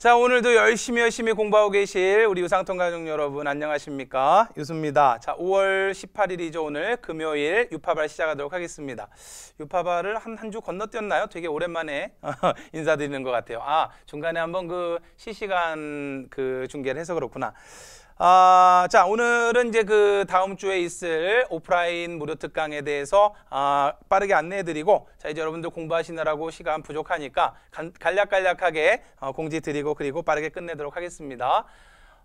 자, 오늘도 열심히 열심히 공부하고 계실 우리 유상통 가족 여러분 안녕하십니까? 유수입니다. 자, 5월 18일이죠. 오늘 금요일 유파발 시작하도록 하겠습니다. 유파발을 한 한 주 건너뛰었나요? 되게 오랜만에 인사드리는 것 같아요. 아, 중간에 한번 그 실시간 그 중계를 해서 그렇구나. 아, 자, 오늘은 이제 그 다음 주에 있을 오프라인 무료 특강에 대해서 아, 빠르게 안내해 드리고, 자, 이제 여러분들 공부하시느라고 시간 부족하니까 간, 간략간략하게 어, 공지 드리고, 그리고 빠르게 끝내도록 하겠습니다.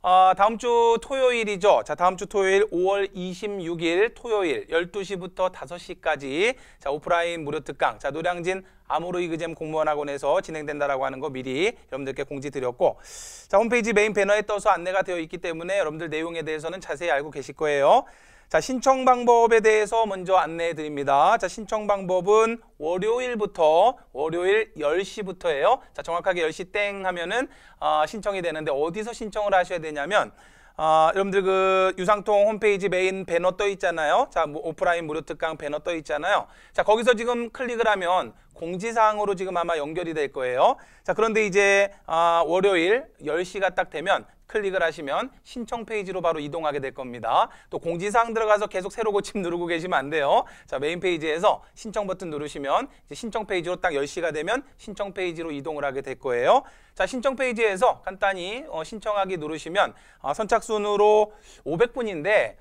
어, 다음 주 토요일이죠. 자, 다음 주 토요일 5월 26일 토요일 12시부터 5시까지 자, 오프라인 무료 특강. 자, 노량진 아모로 이그잼 공무원 학원에서 진행된다라고 하는 거 미리 여러분들께 공지 드렸고 자, 홈페이지 메인 배너에 떠서 안내가 되어 있기 때문에 여러분들 내용에 대해서는 자세히 알고 계실 거예요. 자, 신청 방법에 대해서 먼저 안내해 드립니다. 자, 신청 방법은 월요일부터 월요일 10시부터예요. 자, 정확하게 10시 땡 하면은 어, 신청이 되는데 어디서 신청을 하셔야 되냐면 아, 여러분들 그 유상통 홈페이지 메인 배너 떠 있잖아요. 자, 오프라인 무료 특강 배너 떠 있잖아요. 자, 거기서 지금 클릭을 하면 공지사항으로 지금 아마 연결이 될 거예요. 자, 그런데 이제 아, 월요일 10시가 딱 되면 클릭을 하시면 신청 페이지로 바로 이동하게 될 겁니다. 또 공지사항 들어가서 계속 새로 고침 누르고 계시면 안 돼요. 자 메인 페이지에서 신청 버튼 누르시면 신청 페이지로 딱 10시가 되면 신청 페이지로 이동을 하게 될 거예요. 자 신청 페이지에서 간단히 어, 신청하기 누르시면 어, 선착순으로 500분인데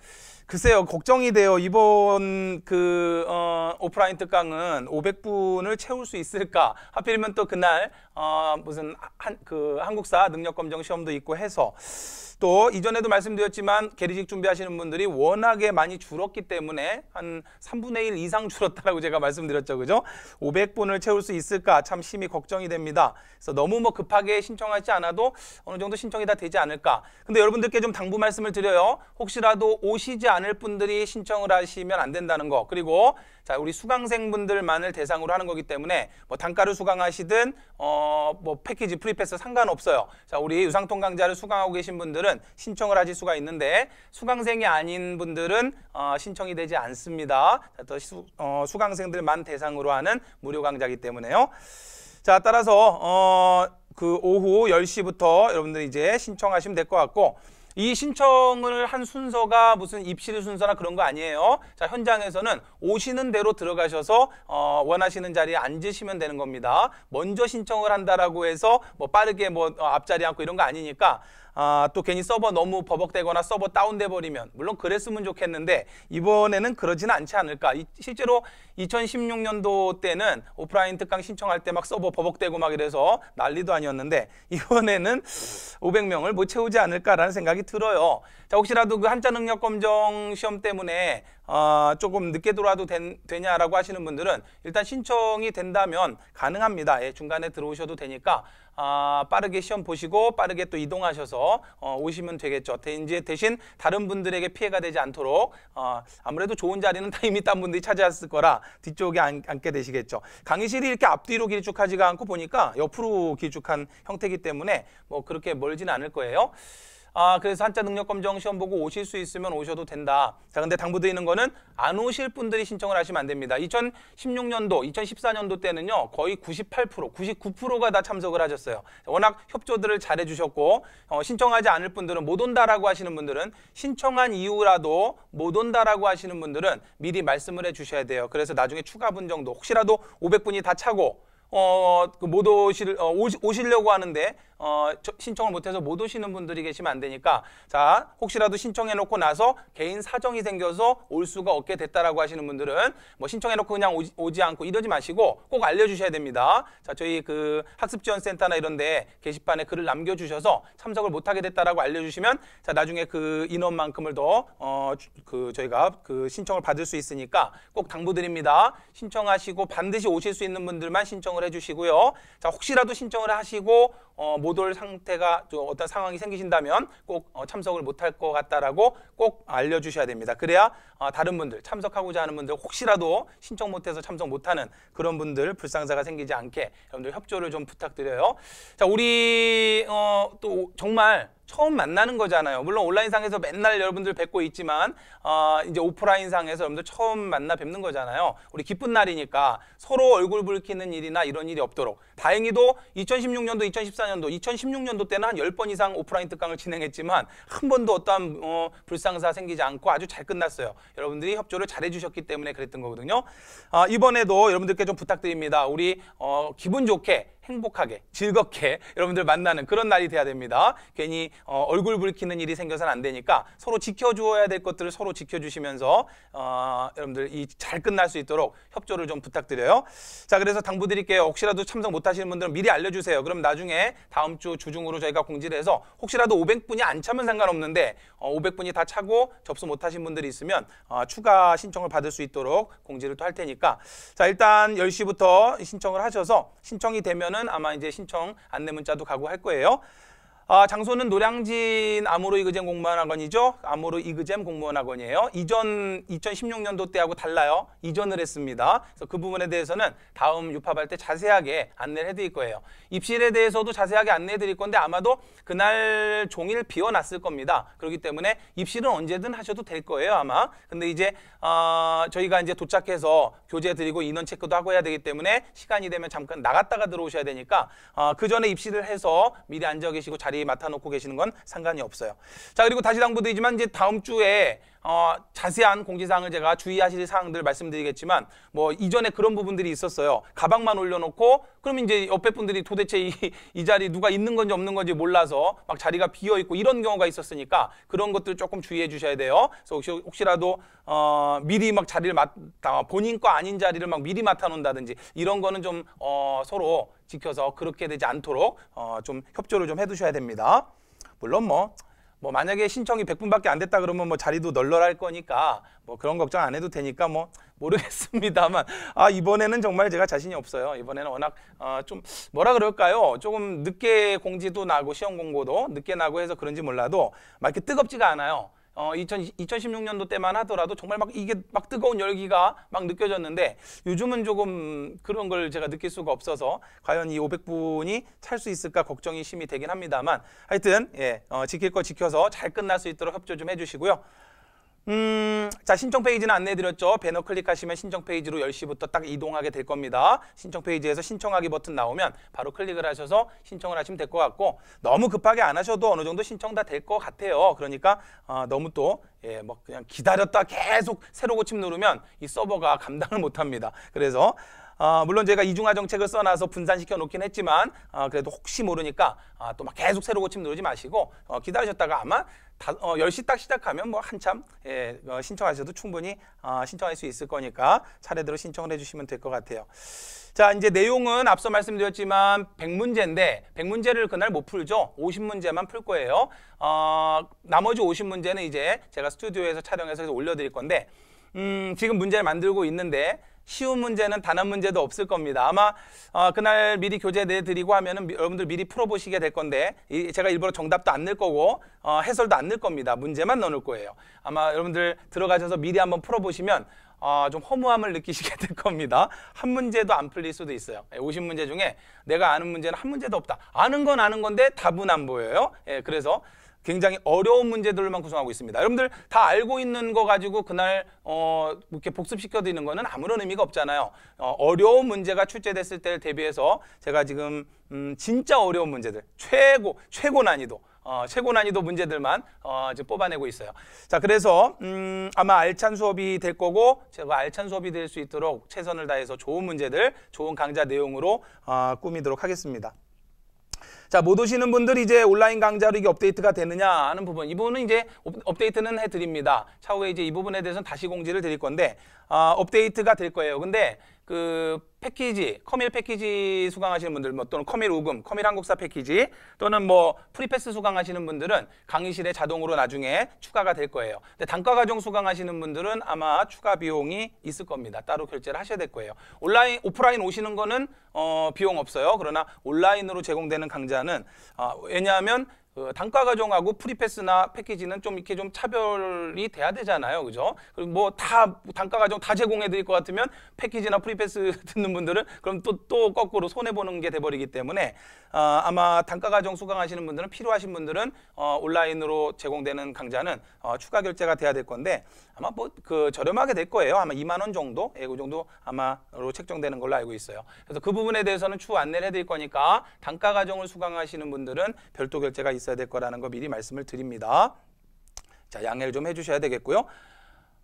글쎄요, 걱정이 돼요. 이번 그 어, 오프라인 특강은 500분을 채울 수 있을까? 하필이면 또 그날 어, 무슨 한, 그 한국사 능력 검정 시험도 있고 해서 또 이전에도 말씀드렸지만 계리직 준비하시는 분들이 워낙에 많이 줄었기 때문에 한 3분의 1 이상 줄었다라고 제가 말씀드렸죠. 그죠? 500분을 채울 수 있을까 참 심히 걱정이 됩니다. 그래서 너무 뭐 급하게 신청하지 않아도 어느 정도 신청이 다 되지 않을까. 근데 여러분들께 좀 당부 말씀을 드려요. 혹시라도 오시지 않을 분들이 신청을 하시면 안 된다는 거. 그리고 자, 우리 수강생분들만을 대상으로 하는 거기 때문에 뭐 단가를 수강하시든 어뭐 패키지 프리패스 상관없어요. 자, 우리 유상통 강좌를 수강하고 계신 분들은 신청을 하실 수가 있는데 수강생이 아닌 분들은 어 신청이 되지 않습니다. 자, 또 수, 어, 수강생들만 대상으로 하는 무료 강좌이기 때문에요. 자, 따라서 어그 오후 1 0시부터 여러분들 이 이제 신청하시면 될 것 같고 이 신청을 한 순서가 무슨 입실 순서나 그런 거 아니에요. 자, 현장에서는 오시는 대로 들어가셔서 어, 원하시는 자리에 앉으시면 되는 겁니다. 먼저 신청을 한다라고 해서 뭐 빠르게 뭐 어, 앞자리 앉고 이런 거 아니니까 아, 또 괜히 서버 너무 버벅대거나 서버 다운돼 버리면 물론 그랬으면 좋겠는데 이번에는 그러지는 않지 않을까. 이, 실제로 2016년도 때는 오프라인 특강 신청할 때 막 서버 버벅대고 막 이래서 난리도 아니었는데 이번에는 500명을 못 채우지 않을까라는 생각이 들어요. 자 혹시라도 그 한자 능력 검정 시험 때문에 어, 조금 늦게 들어와도 된, 되냐라고 하시는 분들은 일단 신청이 된다면 가능합니다. 예, 중간에 들어오셔도 되니까 아, 빠르게 시험 보시고 빠르게 또 이동하셔서 어, 오시면 되겠죠. 대, 이제 대신 다른 분들에게 피해가 되지 않도록 어, 아무래도 좋은 자리는 다 이미 딴 분들이 차지했을 거라 뒤쪽에 앉, 게 되시겠죠. 강의실이 이렇게 앞뒤로 길쭉하지가 않고 보니까 옆으로 길쭉한 형태이기 때문에 뭐 그렇게 멀지는 않을 거예요. 아, 그래서 한자 능력 검정 시험 보고 오실 수 있으면 오셔도 된다. 자, 근데 당부드리는 거는 안 오실 분들이 신청을 하시면 안 됩니다. 2016년도, 2014년도 때는요, 거의 98%, 99%가 다 참석을 하셨어요. 워낙 협조들을 잘해 주셨고, 어, 신청하지 않을 분들은 못 온다라고 하시는 분들은 신청한 이후라도 못 온다라고 하시는 분들은 미리 말씀을 해 주셔야 돼요. 그래서 나중에 추가 분정도 혹시라도 500분이 다 차고 어, 그 못 오실, 어, 오시, 오시려고 하는데 어, 저, 신청을 못해서 못 오시는 분들이 계시면 안 되니까 자 혹시라도 신청해놓고 나서 개인 사정이 생겨서 올 수가 없게 됐다라고 하시는 분들은 뭐 신청해놓고 그냥 오지, 오지 않고 이러지 마시고 꼭 알려주셔야 됩니다. 자 저희 그 학습지원센터나 이런데 게시판에 글을 남겨주셔서 참석을 못하게 됐다라고 알려주시면 자 나중에 그 인원만큼을 더 어 그 저희가 그 신청을 받을 수 있으니까 꼭 당부드립니다. 신청하시고 반드시 오실 수 있는 분들만 신청을 해주시고요. 자 혹시라도 신청을 하시고 어, 못 못돌 상태가 좀 어떤 상황이 생기신다면 꼭 어, 참석을 못할 것 같다라고 꼭 알려주셔야 됩니다. 그래야 어, 다른 분들 참석하고자 하는 분들 혹시라도 신청 못해서 참석 못하는 그런 분들 불상사가 생기지 않게 여러분들 협조를 좀 부탁드려요. 자 우리 어, 또 정말 처음 만나는 거잖아요. 물론 온라인상에서 맨날 여러분들 뵙고 있지만 어, 이제 오프라인상에서 여러분들 처음 만나 뵙는 거잖아요. 우리 기쁜 날이니까 서로 얼굴 붉히는 일이나 이런 일이 없도록 다행히도 2016년도, 2014년도, 2016년도 때는 한 10번 이상 오프라인 특강을 진행했지만 한 번도 어떠한 어, 불상사 생기지 않고 아주 잘 끝났어요. 여러분들이 협조를 잘 해주셨기 때문에 그랬던 거거든요. 아, 이번에도 여러분들께 좀 부탁드립니다. 우리 어, 기분 좋게 행복하게 즐겁게 여러분들 만나는 그런 날이 돼야 됩니다. 괜히 어, 얼굴 붉히는 일이 생겨서는 안 되니까 서로 지켜주어야 될 것들을 서로 지켜주시면서 어, 여러분들 이 잘 끝날 수 있도록 협조를 좀 부탁드려요. 자 그래서 당부드릴게요. 혹시라도 참석 못하시는 분들은 미리 알려주세요. 그럼 나중에 다음 주 주중으로 저희가 공지를 해서 혹시라도 500분이 안 차면 상관없는데 어, 500분이 다 차고 접수 못하신 분들이 있으면 어, 추가 신청을 받을 수 있도록 공지를 또 할 테니까 자 일단 10시부터 신청을 하셔서 신청이 되면 하면은 아마 이제 신청 안내 문자도 가고 할 거예요. 아, 장소는 노량진 암호로 이그잼 공무원학원이죠. 암호로 이그잼 공무원학원이에요. 이전 2016년도 때하고 달라요. 이전을 했습니다. 그래서 그 부분에 대해서는 다음 유파할때 자세하게 안내를 해드릴 거예요. 입실에 대해서도 자세하게 안내해드릴 건데 아마도 그날 종일 비워놨을 겁니다. 그렇기 때문에 입실은 언제든 하셔도 될 거예요 아마. 근데 이제 어, 저희가 이제 도착해서 교재 드리고 인원 체크도 하고 해야 되기 때문에 시간이 되면 잠깐 나갔다가 들어오셔야 되니까 어, 그 전에 입실을 해서 미리 앉아 계시고 자리 자리 맡아놓고 계시는 건 상관이 없어요. 자 그리고 다시 당부드리지만 이제 다음 주에 어, 자세한 공지사항을 제가 주의하실 사항들 말씀드리겠지만 뭐 이전에 그런 부분들이 있었어요. 가방만 올려놓고 그러면 이제 옆에 분들이 도대체 이, 이 자리 누가 있는 건지 없는 건지 몰라서 막 자리가 비어 있고 이런 경우가 있었으니까 그런 것들 조금 주의해 주셔야 돼요. 그래서 혹시, 혹시라도 어, 미리 막 자리를 맡 본인 거 아닌 자리를 막 미리 맡아놓는다든지 이런 거는 좀 어, 서로 지켜서 그렇게 되지 않도록 어, 좀 협조를 좀 해두셔야 됩니다. 물론 뭐, 뭐 만약에 신청이 100분밖에 안 됐다 그러면 뭐 자리도 널널할 거니까 뭐 그런 걱정 안 해도 되니까 뭐 모르겠습니다만 아 이번에는 정말 제가 자신이 없어요. 이번에는 워낙 어, 좀 뭐라 그럴까요? 조금 늦게 공지도 나고 시험 공고도 늦게 나고 해서 그런지 몰라도 막 이렇게 뜨겁지가 않아요. 어, 2 0 1 6년도 때만 하더라도 정말 막 이게 막 뜨거운 열기가 막 느껴졌는데 요즘은 조금 그런 걸 제가 느낄 수가 없어서 과연 이 500분이 찰 수 있을까 걱정이 심히 되긴 합니다만 하여튼 예, 어, 지킬 거 지켜서 잘 끝날 수 있도록 협조 좀 해주시고요. 음, 자, 신청 페이지는 안내해드렸죠. 배너 클릭하시면 신청 페이지로 10시부터 딱 이동하게 될 겁니다. 신청 페이지에서 신청하기 버튼 나오면 바로 클릭을 하셔서 신청을 하시면 될 것 같고 너무 급하게 안 하셔도 어느 정도 신청 다 될 것 같아요. 그러니까 어, 너무 또 예, 뭐 그냥 기다렸다 계속 새로 고침 누르면 이 서버가 감당을 못합니다. 그래서 어, 물론 제가 이중화 정책을 써놔서 분산시켜 놓긴 했지만 어, 그래도 혹시 모르니까 어, 아, 또 막 계속 새로 고침 누르지 마시고 어, 기다리셨다가 아마 다, 어, 10시 딱 시작하면 뭐 한참 예, 어, 신청하셔도 충분히 어, 신청할 수 있을 거니까 차례대로 신청을 해주시면 될 것 같아요. 자 이제 내용은 앞서 말씀드렸지만 100문제인데 100문제를 그날 못 풀죠. 50문제만 풀 거예요. 어, 나머지 50문제는 이제 제가 스튜디오에서 촬영해서 올려드릴 건데 음, 지금 문제를 만들고 있는데 쉬운 문제는 단 한 문제도 없을 겁니다. 아마 어, 그날 미리 교재 내드리고 하면은 여러분들 미리 풀어보시게 될 건데 이, 제가 일부러 정답도 안 넣을 거고 어, 해설도 안 넣을 겁니다. 문제만 넣을 거예요. 아마 여러분들 들어가셔서 미리 한번 풀어보시면 어, 좀 허무함을 느끼시게 될 겁니다. 한 문제도 안 풀릴 수도 있어요. 예, 50문제 중에 내가 아는 문제는 한 문제도 없다. 아는 건 아는 건데 답은 안 보여요. 예, 그래서 굉장히 어려운 문제들만 구성하고 있습니다. 여러분들 다 알고 있는 거 가지고 그날 어, 이렇게 복습시켜드리는 거는 아무런 의미가 없잖아요. 어, 려운 문제가 출제됐을 때를 대비해서 제가 지금 음, 진짜 어려운 문제들, 최고, 최고 난이도, 어, 최고 난이도 문제들만 어, 지금 뽑아내고 있어요. 자, 그래서 음, 아마 알찬 수업이 될 거고 제가 알찬 수업이 될 수 있도록 최선을 다해서 좋은 문제들, 좋은 강좌 내용으로 어, 꾸미도록 하겠습니다. 자, 못 오시는 분들 이제 온라인 강좌로 이게 업데이트가 되느냐 하는 부분. 이 부분은 이제 업데이트는 해드립니다. 차후에 이제 이 부분에 대해서는 다시 공지를 드릴 건데, 아, 업데이트가 될 거예요. 근데 그 패키지, 커밀 패키지 수강하시는 분들 뭐 또는 커밀 우금, 커밀 한국사 패키지 또는 뭐 프리패스 수강하시는 분들은 강의실에 자동으로 나중에 추가가 될 거예요. 근데 단과 과정 수강하시는 분들은 아마 추가 비용이 있을 겁니다. 따로 결제를 하셔야 될 거예요. 온라인, 오프라인 오시는 거는 어, 비용 없어요. 그러나 온라인으로 제공되는 강좌는 어, 왜냐하면 그 단가 과정하고 프리패스나 패키지는 좀 이렇게 좀 차별이 돼야 되잖아요. 그죠? 그리고 뭐 다 단가 과정다 제공해 드릴 것 같으면 패키지나 프리패스 듣는 분들은 그럼 또 또 거꾸로 손해 보는 게 돼 버리기 때문에 어, 아마 단가 과정 수강하시는 분들은 필요하신 분들은 어, 온라인으로 제공되는 강좌는 어, 추가 결제가 돼야 될 건데 아마 뭐 그 저렴하게 될 거예요. 아마 2만 원 정도, 예, 그 정도 아마로 책정되는 걸로 알고 있어요. 그래서 그 부분에 대해서는 추후 안내를 해 드릴 거니까 단가 과정을 수강하시는 분들은 별도 결제가 있 있어야 될 거라는 거 미리 말씀을 드립니다. 자, 양해를 좀 해주셔야 되겠고요.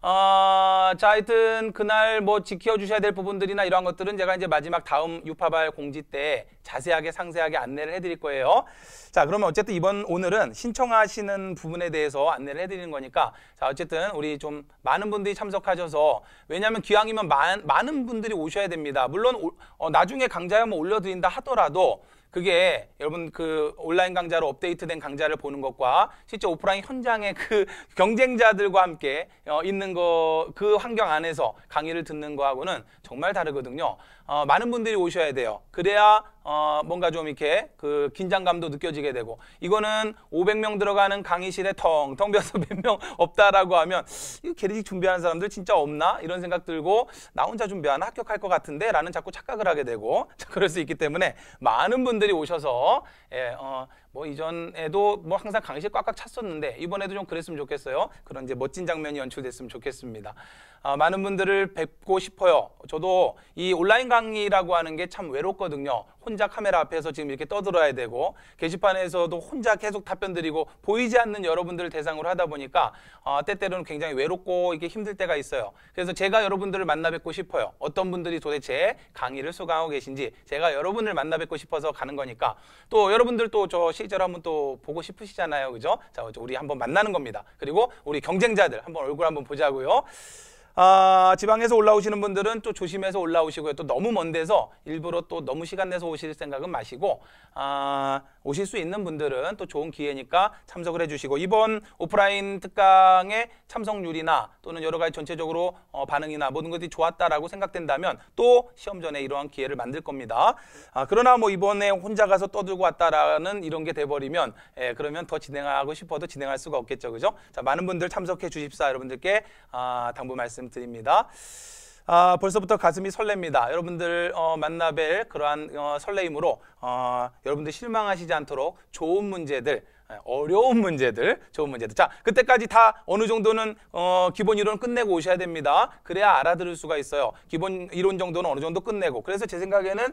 어, 자, 하여튼, 그날 뭐 지켜주셔야 될 부분들이나 이런 것들은 제가 이제 마지막 다음 유파발 공지 때 자세하게 상세하게 안내를 해드릴 거예요. 자, 그러면 어쨌든 이번 오늘은 신청하시는 부분에 대해서 안내를 해드리는 거니까 자, 어쨌든 우리 좀 많은 분들이 참석하셔서 왜냐하면 기왕이면 많, 많은 분들이 오셔야 됩니다. 물론 오, 어, 나중에 강좌에 뭐 올려드린다 하더라도 그게 여러분 그 온라인 강좌로 업데이트된 강좌를 보는 것과 실제 오프라인 현장의 그 경쟁자들과 함께 어, 있는 거 그 환경 안에서 강의를 듣는 거하고는 정말 다르거든요. 어, 많은 분들이 오셔야 돼요. 그래야 어, 뭔가 좀 이렇게 그 긴장감도 느껴지게 되고 이거는 500명 들어가는 강의실에 텅텅 비어서 몇 명 없다라고 하면 이거 개리직 준비하는 사람들 진짜 없나 이런 생각 들고 나 혼자 준비하나 합격할 것 같은데 라는 자꾸 착각을 하게 되고 자, 그럴 수 있기 때문에 많은 분들이 오셔서 예, 어, 뭐 이전에도 뭐 항상 강의실 꽉꽉 찼었는데 이번에도 좀 그랬으면 좋겠어요. 그런 이제 멋진 장면이 연출됐으면 좋겠습니다. 아, 많은 분들을 뵙고 싶어요. 저도 이 온라인 강의라고 하는 게 참 외롭거든요. 혼자 카메라 앞에서 지금 이렇게 떠들어야 되고 게시판에서도 혼자 계속 답변 드리고 보이지 않는 여러분들을 대상으로 하다 보니까 어, 때때로는 굉장히 외롭고 이게 힘들 때가 있어요. 그래서 제가 여러분들을 만나 뵙고 싶어요. 어떤 분들이 도대체 강의를 수강하고 계신지 제가 여러분을 만나 뵙고 싶어서 가는 거니까 또 여러분들 또저 취재를 한번 또 보고 싶으시잖아요. 그죠? 자, 우리 한번 만나는 겁니다. 그리고 우리 경쟁자들 한번 얼굴 한번 보자고요. 아, 지방에서 올라오시는 분들은 또 조심해서 올라오시고요. 또 너무 먼 데서 일부러 또 너무 시간 내서 오실 생각은 마시고, 아, 오실 수 있는 분들은 또 좋은 기회니까 참석을 해주시고 이번 오프라인 특강의 참석률이나 또는 여러 가지 전체적으로 어, 반응이나 모든 것이 좋았다라고 생각된다면 또 시험 전에 이러한 기회를 만들 겁니다. 아, 그러나 뭐 이번에 혼자 가서 떠들고 왔다라는 이런 게 돼버리면 예, 그러면 더 진행하고 싶어도 진행할 수가 없겠죠, 그죠? 자 많은 분들 참석해 주십사 여러분들께 아, 당부 말씀드립니다. 아, 벌써부터 가슴이 설렙니다. 여러분들 어, 만나뵐 그러한 어, 설레임으로 어, 여러분들 실망하시지 않도록 좋은 문제들 예, 어려운 문제들, 좋은 문제들. 자, 그때까지 다 어느 정도는 어, 기본 이론 끝내고 오셔야 됩니다. 그래야 알아들을 수가 있어요. 기본 이론 정도는 어느 정도 끝내고. 그래서 제 생각에는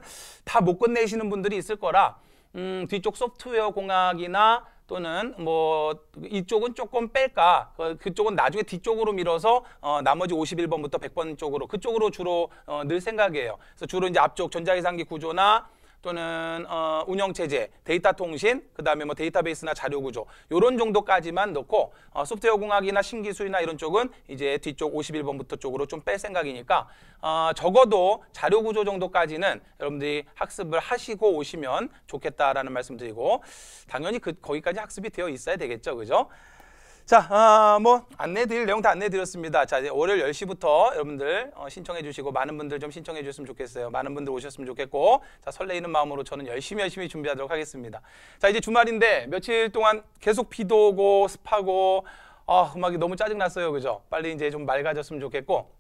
다 못 끝내시는 분들이 있을 거라 음, 뒤쪽 소프트웨어 공학이나 또는 뭐 이쪽은 조금 뺄까 그, 그쪽은 나중에 뒤쪽으로 밀어서 어, 나머지 51번부터 100번 쪽으로 그쪽으로 주로 어, 늘 생각이에요. 그래서 주로 이제 앞쪽 전자기상기 구조나 또는 어, 운영체제, 데이터 통신, 그 다음에 뭐 데이터베이스나 자료구조 이런 정도까지만 넣고 어, 소프트웨어 공학이나 신기술이나 이런 쪽은 이제 뒤쪽 51번부터 쪽으로 좀 뺄 생각이니까 어, 적어도 자료구조 정도까지는 여러분들이 학습을 하시고 오시면 좋겠다라는 말씀드리고 당연히 그 거기까지 학습이 되어 있어야 되겠죠, 그죠? 자, 아, 뭐 안내 드릴 내용 다 안내 드렸습니다. 자, 이제 월요일 10시부터 여러분들 어, 신청해 주시고 많은 분들 좀 신청해 주셨으면 좋겠어요. 많은 분들 오셨으면 좋겠고 자, 설레이는 마음으로 저는 열심히 열심히 준비하도록 하겠습니다. 자, 이제 주말인데 며칠 동안 계속 비도 오고 습하고 아, 음악이 너무 짜증났어요. 그죠? 빨리 이제 좀 맑아졌으면 좋겠고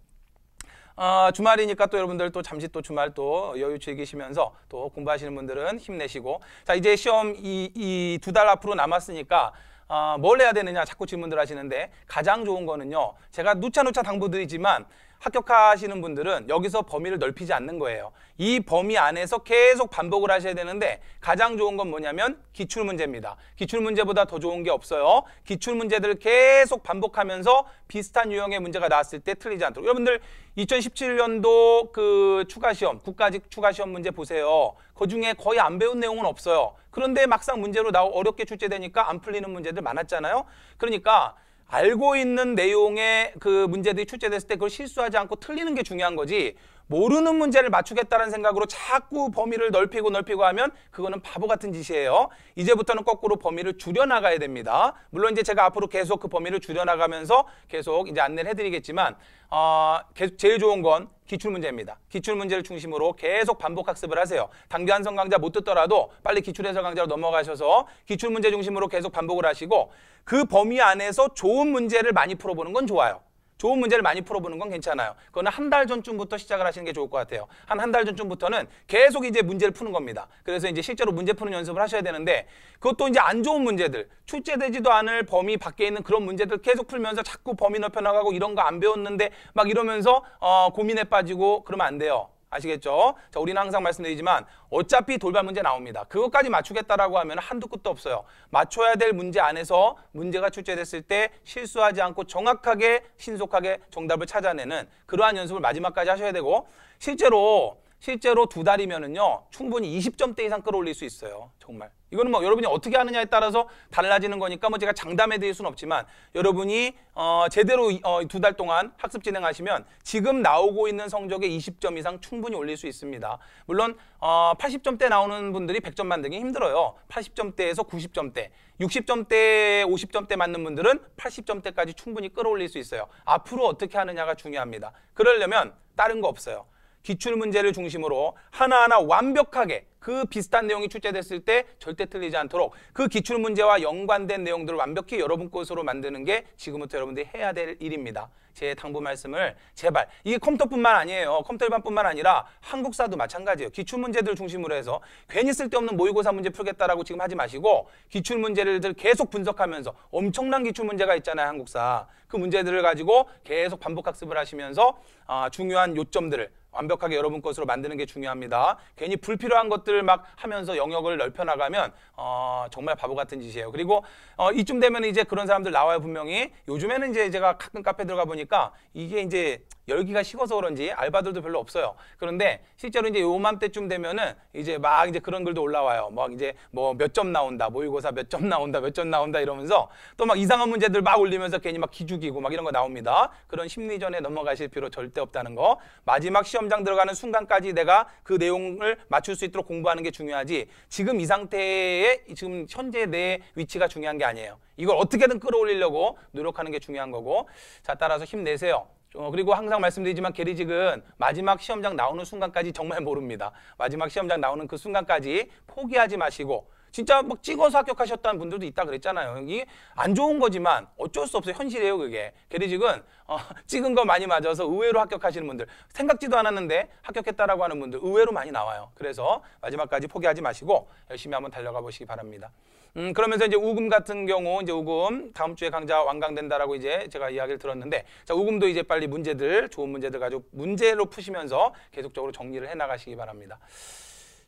어, 주말이니까 또 여러분들 또 잠시 또 주말 또 여유 즐기시면서 또 공부하시는 분들은 힘내시고 자 이제 시험 이 이 두 달 앞으로 남았으니까 어, 뭘 해야 되느냐 자꾸 질문들 하시는데 가장 좋은 거는요. 제가 누차누차 당부드리지만 합격하시는 분들은 여기서 범위를 넓히지 않는 거예요. 이 범위 안에서 계속 반복을 하셔야 되는데 가장 좋은 건 뭐냐면 기출문제입니다. 기출문제보다 더 좋은 게 없어요. 기출문제들을 계속 반복하면서 비슷한 유형의 문제가 나왔을 때 틀리지 않도록. 여러분들 2017년도 그 추가시험, 국가직 추가시험 문제 보세요. 그 중에 거의 안 배운 내용은 없어요. 그런데 막상 문제로 나오 어렵게 출제되니까 안 풀리는 문제들 많았잖아요. 그러니까 알고 있는 내용의 그 문제들이 출제됐을 때 그걸 실수하지 않고 틀리는 게 중요한 거지 모르는 문제를 맞추겠다는 생각으로 자꾸 범위를 넓히고 넓히고 하면 그거는 바보 같은 짓이에요. 이제부터는 거꾸로 범위를 줄여나가야 됩니다. 물론 이제 제가 앞으로 계속 그 범위를 줄여나가면서 계속 이제 안내를 해드리겠지만 어, 제일 좋은 건 기출문제입니다. 기출문제를 중심으로 계속 반복학습을 하세요. 단계 한성 강좌 못 듣더라도 빨리 기출해설 강좌로 넘어가셔서 기출문제 중심으로 계속 반복을 하시고 그 범위 안에서 좋은 문제를 많이 풀어보는 건 좋아요. 좋은 문제를 많이 풀어보는 건 괜찮아요. 그거는 한 달 전쯤부터 시작을 하시는 게 좋을 것 같아요. 한 한 달 전쯤부터는 계속 이제 문제를 푸는 겁니다. 그래서 이제 실제로 문제 푸는 연습을 하셔야 되는데 그것도 이제 안 좋은 문제들, 출제되지도 않을 범위 밖에 있는 그런 문제들 계속 풀면서 자꾸 범위 넓혀나가고 이런 거 안 배웠는데 막 이러면서 어, 고민에 빠지고 그러면 안 돼요. 아시겠죠? 자, 우리는 항상 말씀드리지만 어차피 돌발 문제 나옵니다. 그것까지 맞추겠다라고 하면 한두 끝도 없어요. 맞춰야 될 문제 안에서 문제가 출제됐을 때 실수하지 않고 정확하게 신속하게 정답을 찾아내는 그러한 연습을 마지막까지 하셔야 되고 실제로 실제로 두 달이면은요 충분히 20점대 이상 끌어올릴 수 있어요 정말 이거는 뭐 여러분이 어떻게 하느냐에 따라서 달라지는 거니까 뭐 제가 장담해 드릴 수는 없지만 여러분이 어 제대로 어, 두 달 동안 학습 진행하시면 지금 나오고 있는 성적에 20점 이상 충분히 올릴 수 있습니다 물론 어 80점대 나오는 분들이 100점 만들기 힘들어요 80점대에서 90점대 60점대 50점대 맞는 분들은 80점대까지 충분히 끌어올릴 수 있어요 앞으로 어떻게 하느냐가 중요합니다 그러려면 다른 거 없어요 기출문제를 중심으로 하나하나 완벽하게 그 비슷한 내용이 출제됐을 때 절대 틀리지 않도록 그 기출문제와 연관된 내용들을 완벽히 여러분 것으로 만드는 게 지금부터 여러분들이 해야 될 일입니다. 제 당부 말씀을 제발 이게 컴퓨터뿐만 아니에요. 컴퓨터 일반뿐만 아니라 한국사도 마찬가지예요. 기출문제들 중심으로 해서 괜히 쓸데없는 모의고사 문제 풀겠다라고 지금 하지 마시고 기출문제를 계속 분석하면서 엄청난 기출문제가 있잖아요. 한국사. 그 문제들을 가지고 계속 반복학습을 하시면서 아, 중요한 요점들을 완벽하게 여러분 것으로 만드는 게 중요합니다. 괜히 불필요한 것들막 하면서 영역을 넓혀 나가면 어, 정말 바보 같은 짓이에요. 그리고 어, 이쯤 되면 이제 그런 사람들 나와요 분명히. 요즘에는 이제 제가 가끔 카페 들어가 보니까 이게 이제 열기가 식어서 그런지 알바들도 별로 없어요. 그런데 실제로 이제 요맘때쯤 되면은 이제 막 이제 그런 글도 올라와요. 막 이제 뭐 몇 점 나온다, 모의고사 몇 점 나온다, 몇 점 나온다 이러면서 또 막 이상한 문제들 막 올리면서 괜히 막 기죽이고 막 이런 거 나옵니다. 그런 심리전에 넘어가실 필요 절대 없다는 거. 마지막 시험장 들어가는 순간까지 내가 그 내용을 맞출 수 있도록 공부하는 게 중요하지. 지금 이 상태에 지금 현재 내 위치가 중요한 게 아니에요. 이걸 어떻게든 끌어올리려고 노력하는 게 중요한 거고. 자, 따라서 힘내세요. 어, 그리고 항상 말씀드리지만 게리직은 마지막 시험장 나오는 순간까지 정말 모릅니다. 마지막 시험장 나오는 그 순간까지 포기하지 마시고 진짜 막 찍어서 합격하셨다는 분들도 있다 그랬잖아요. 이게 안 좋은 거지만 어쩔 수 없어요. 현실이에요, 그게. 게리직은 어, 찍은 거 많이 맞아서 의외로 합격하시는 분들, 생각지도 않았는데 합격했다라고 하는 분들 의외로 많이 나와요. 그래서 마지막까지 포기하지 마시고 열심히 한번 달려가 보시기 바랍니다. 음, 그러면서 이제 우금 같은 경우 이제 우금 다음 주에 강좌 완강된다라고 이제 제가 이야기를 들었는데 자 우금도 이제 빨리 문제들 좋은 문제들 가지고 문제로 푸시면서 계속적으로 정리를 해 나가시기 바랍니다.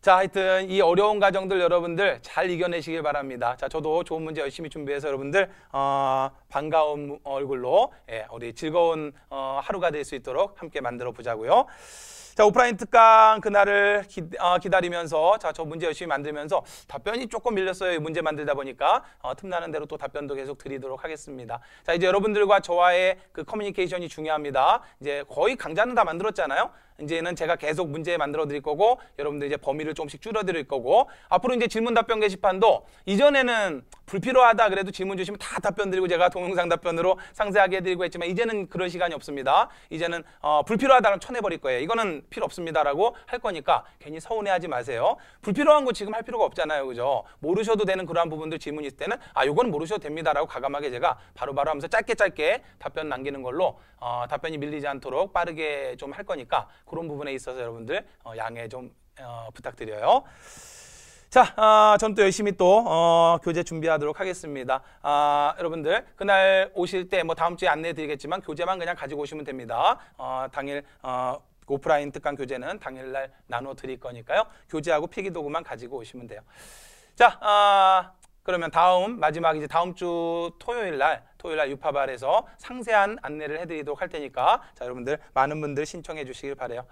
자, 하여튼 이 어려운 과정들 여러분들 잘 이겨내시길 바랍니다. 자, 저도 좋은 문제 열심히 준비해서 여러분들 어, 반가운 얼굴로 예, 우리 즐거운 어, 하루가 될 수 있도록 함께 만들어 보자고요. 자, 오프라인 특강 그날을 기, 어, 다리면서 자, 저 문제 열심히 만들면서 답변이 조금 밀렸어요. 문제 만들다 보니까 어, 틈나는 대로 또 답변도 계속 드리도록 하겠습니다. 자, 이제 여러분들과 저와의 그 커뮤니케이션이 중요합니다. 이제 거의 강좌는 다 만들었잖아요. 이제는 제가 계속 문제 만들어 드릴 거고 여러분들 이제 범위를 조금씩 줄여 드릴 거고 앞으로 이제 질문 답변 게시판도 이전에는 불필요하다 그래도 질문 주시면 다 답변 드리고 제가 동영상 답변으로 상세하게 해드리고 했지만 이제는 그런 시간이 없습니다. 이제는 어, 불필요하다는 쳐내버릴 거예요. 이거는 필요 없습니다라고 할 거니까 괜히 서운해하지 마세요. 불필요한 거 지금 할 필요가 없잖아요. 그죠? 모르셔도 되는 그러한 부분들 질문 있을 때는 아, 요건 모르셔도 됩니다라고 과감하게 제가 바로바로 바로 하면서 짧게 짧게 답변 남기는 걸로 어, 답변이 밀리지 않도록 빠르게 좀 할 거니까 그런 부분에 있어서 여러분들 어, 양해 좀 어, 부탁드려요. 자, 아, 전 또 열심히 또 어, 교재 준비하도록 하겠습니다. 아, 여러분들 그날 오실 때 뭐 다음 주에 안내해 드리겠지만 교재만 그냥 가지고 오시면 됩니다. 어, 당일 어, 오프라인 특강 교재는 당일날 나눠 드릴 거니까요. 교재하고 필기 도구만 가지고 오시면 돼요. 자, 아, 그러면 다음 마지막 이제 다음 주 토요일 날 토요일 날 유파발에서 상세한 안내를 해드리도록 할 테니까 자 여러분들 많은 분들 신청해 주시길 바래요.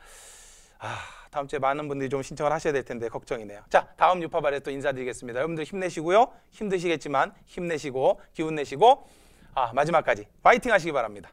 아. 다음 주에 많은 분들이 좀 신청을 하셔야 될 텐데 걱정이네요. 자, 다음 유파발에 또 인사드리겠습니다. 여러분들 힘내시고요. 힘드시겠지만 힘내시고 기운 내시고 아, 마지막까지 파이팅 하시기 바랍니다.